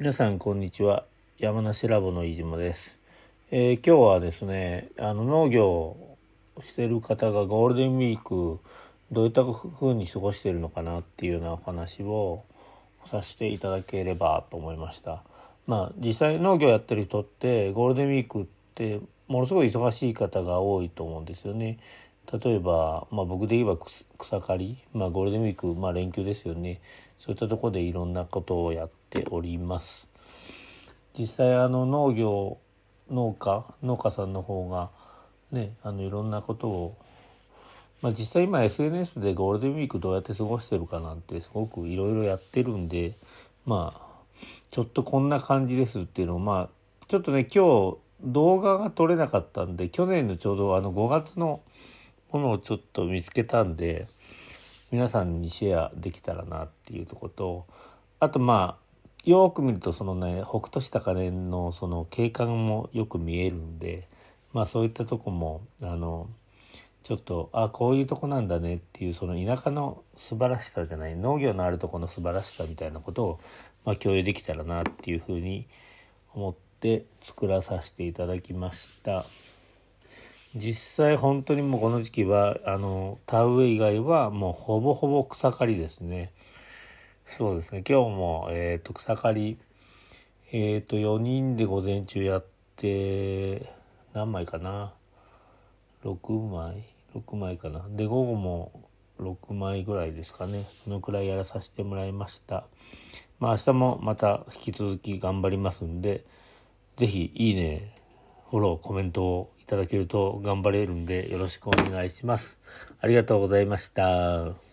皆さんこんにちは山梨ラボの飯島です、えー、今日はですねあの農業をしてる方がゴールデンウィークどういった風に過ごしてるのかなっていうようなお話をさせていただければと思いましたまあ実際農業やってる人ってゴールデンウィークってものすごい忙しい方が多いと思うんですよね例えば、まあ、僕で言えば草刈り、まあ、ゴールデンウィーク、まあ、連休ですよねそういったとこでいろんなことをやっております実際あの農業農家農家さんの方がねあのいろんなことを、まあ、実際今 SNS でゴールデンウィークどうやって過ごしてるかなんてすごくいろいろやってるんでまあちょっとこんな感じですっていうのをまあちょっとね今日動画が撮れなかったんで去年のちょうどあの5月の「ものをちょっと見つけたんで皆さんにシェアできたらなっていうとことあとまあよく見るとそのね北斗市高根のその景観もよく見えるんでまあそういったとこもあのちょっとあこういうとこなんだねっていうその田舎の素晴らしさじゃない農業のあるとこの素晴らしさみたいなことを、まあ、共有できたらなっていうふうに思って作らさせていただきました。実際本当にもうこの時期はあの田植え以外はもうほぼほぼ草刈りですねそうですね今日も、えーと、草刈りえっ、ー、と4人で午前中やって何枚かな6枚6枚かなで午後も6枚ぐらいですかねそのくらいやらさせてもらいましたまあ明日もまた引き続き頑張りますんで是非いいねフォローコメントをただけると頑張れるんでよろしくお願いします。ありがとうございました。